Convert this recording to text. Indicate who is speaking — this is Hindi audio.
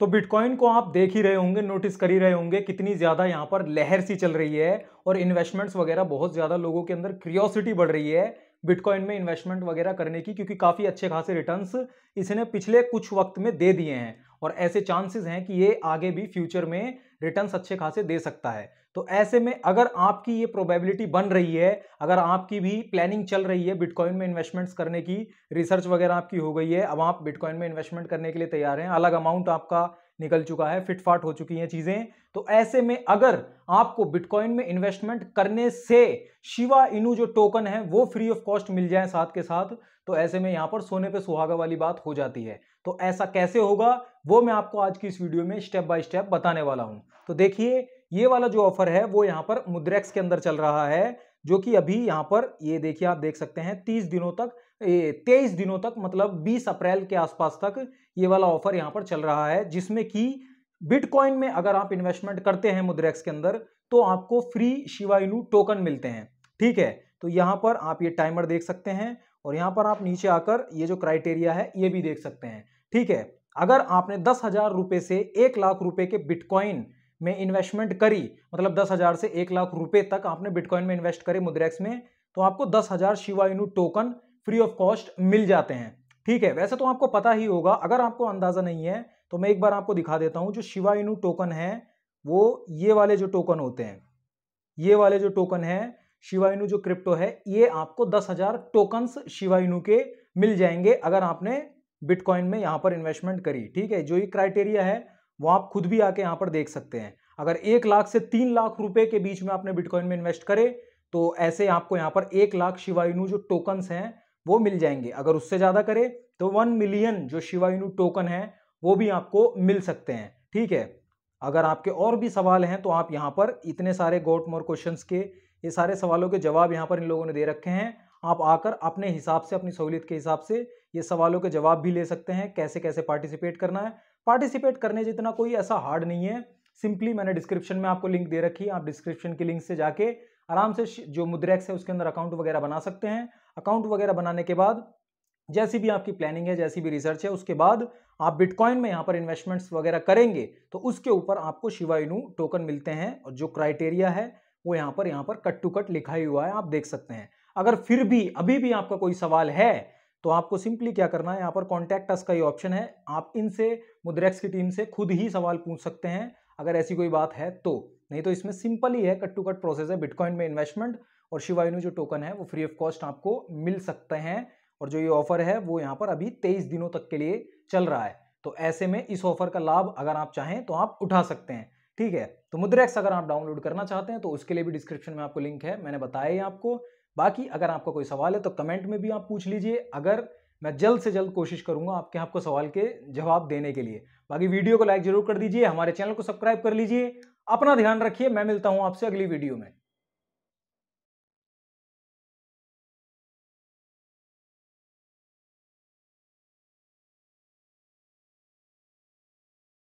Speaker 1: तो बिटकॉइन को आप देख ही रहे होंगे नोटिस कर ही रहे होंगे कितनी ज़्यादा यहाँ पर लहर सी चल रही है और इन्वेस्टमेंट्स वगैरह बहुत ज़्यादा लोगों के अंदर क्रियोसिटी बढ़ रही है बिटकॉइन में इन्वेस्टमेंट वगैरह करने की क्योंकि काफ़ी अच्छे खासे रिटर्न्स इसने पिछले कुछ वक्त में दे दिए हैं और ऐसे चांसेस हैं कि ये आगे भी फ्यूचर में रिटर्न्स अच्छे खासे दे सकता है तो ऐसे में अगर आपकी ये प्रोबेबिलिटी बन रही है अगर आपकी भी प्लानिंग चल रही है बिटकॉइन में इन्वेस्टमेंट्स करने की रिसर्च वगैरह आपकी हो गई है अब आप बिटकॉइन में इन्वेस्टमेंट करने के लिए तैयार हैं अलग अमाउंट आपका निकल चुका है फिटफाट हो चुकी हैं चीज़ें तो ऐसे में अगर आपको बिटकॉइन में इन्वेस्टमेंट करने से शिवा इनू जो टोकन है वो फ्री ऑफ कॉस्ट मिल जाए साथ के साथ तो ऐसे में यहाँ पर सोने पे सुहागा वाली बात हो जाती है तो ऐसा कैसे होगा वो मैं आपको आज की इस वीडियो में स्टेप बाय स्टेप बताने वाला हूँ तो देखिए ये वाला जो ऑफर है वो यहाँ पर मुद्रेक्स के अंदर चल रहा है जो कि अभी यहाँ पर ये देखिए आप देख सकते हैं तीस दिनों तक तेईस दिनों तक मतलब बीस अप्रैल के आसपास तक ये वाला ऑफर यहाँ पर चल रहा है जिसमें कि बिटकॉइन में अगर आप इन्वेस्टमेंट करते हैं मुद्रेक्स के अंदर तो आपको फ्री शिवाइनू टोकन मिलते हैं ठीक है तो यहाँ पर आप ये टाइमर देख सकते हैं और यहाँ पर आप नीचे आकर ये जो क्राइटेरिया है ये भी देख सकते हैं ठीक है अगर आपने दस हजार रुपये से एक लाख रुपए के बिटकॉइन में इन्वेस्टमेंट करी मतलब दस हज़ार से एक लाख रुपए तक आपने बिटकॉइन में इन्वेस्ट करे मुद्रेक्स में तो आपको दस हज़ार Shiba Inu token free of cost मिल जाते हैं ठीक है वैसे तो आपको पता ही होगा अगर आपको अंदाज़ा नहीं है तो मैं एक बार आपको दिखा देता हूँ जो शिवा इनू टोकन है वो ये वाले जो टोकन होते हैं ये वाले जो टोकन है शिवा इनू जो क्रिप्टो है ये आपको दस हज़ार टोकन्स शिवा इनू के मिल जाएंगे अगर आपने बिटकॉइन में यहां पर इन्वेस्टमेंट करी ठीक है जो ये क्राइटेरिया है वो आप खुद भी आके यहाँ पर देख सकते हैं अगर एक लाख से तीन लाख रुपए के बीच में आपने बिटकॉइन में इन्वेस्ट करे तो ऐसे आपको यहाँ पर एक लाख शिवायनु जो टोकन्स हैं वो मिल जाएंगे अगर उससे ज़्यादा करे तो वन मिलियन जो शिवायनु टोकन है वो भी आपको मिल सकते हैं ठीक है अगर आपके और भी सवाल हैं तो आप यहाँ पर इतने सारे गोट मोर क्वेश्चन के ये सारे सवालों के जवाब यहाँ पर इन लोगों ने दे रखे हैं आप आकर अपने हिसाब से अपनी सहूलियत के हिसाब से ये सवालों के जवाब भी ले सकते हैं कैसे कैसे पार्टिसिपेट करना है पार्टिसिपेट करने जितना कोई ऐसा हार्ड नहीं है सिंपली मैंने डिस्क्रिप्शन में आपको लिंक दे रखी है आप डिस्क्रिप्शन की लिंक से जाके आराम से जो मुद्रेक्स है उसके अंदर अकाउंट वगैरह बना सकते हैं अकाउंट वगैरह बनाने के बाद जैसी भी आपकी प्लानिंग है जैसी भी रिसर्च है उसके बाद आप बिटकॉइन में यहाँ पर इन्वेस्टमेंट्स वगैरह करेंगे तो उसके ऊपर आपको शिवाइनू टोकन मिलते हैं और जो क्राइटेरिया है वो यहाँ पर यहाँ पर कट टू कट लिखा ही हुआ है आप देख सकते हैं अगर फिर भी अभी भी आपका कोई सवाल है तो आपको सिंपली क्या करना है यहाँ पर कॉन्टैक्ट अस का ये ऑप्शन है आप इनसे मुद्रेक्स की टीम से खुद ही सवाल पूछ सकते हैं अगर ऐसी कोई बात है तो नहीं तो इसमें सिंपल ही है कट टू कट प्रोसेस है बिटकॉइन में इन्वेस्टमेंट और शिवायनु जो टोकन है वो फ्री ऑफ कॉस्ट आपको मिल सकते हैं और जो ये ऑफर है वो यहाँ पर अभी तेईस दिनों तक के लिए चल रहा है तो ऐसे में इस ऑफर का लाभ अगर आप चाहें तो आप उठा सकते हैं ठीक है तो मुद्रेक्स अगर आप डाउनलोड करना चाहते हैं तो उसके लिए भी डिस्क्रिप्शन में आपको लिंक है मैंने बताया ही आपको बाकी अगर आपका कोई सवाल है तो कमेंट में भी आप पूछ लीजिए अगर मैं जल्द से जल्द कोशिश करूंगा आपके आपको सवाल के जवाब देने के लिए बाकी वीडियो को लाइक जरूर कर दीजिए हमारे चैनल को सब्सक्राइब कर लीजिए अपना ध्यान रखिए मैं मिलता हूं आपसे अगली वीडियो में